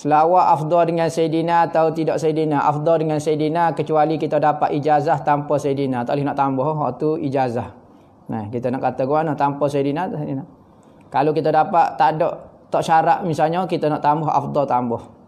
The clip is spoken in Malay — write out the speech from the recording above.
Selawat afdal dengan Sayyidina atau tidak Sayyidina. Afdal dengan Sayyidina kecuali kita dapat ijazah tanpa Sayyidina. Tak boleh nak tambah. Oh, itu ijazah. Nah, kita nak kata ke mana? Tanpa Sayyidina. Sayyidina. Kalau kita dapat tak ada tak syarat misalnya kita nak tambah afdal tambah.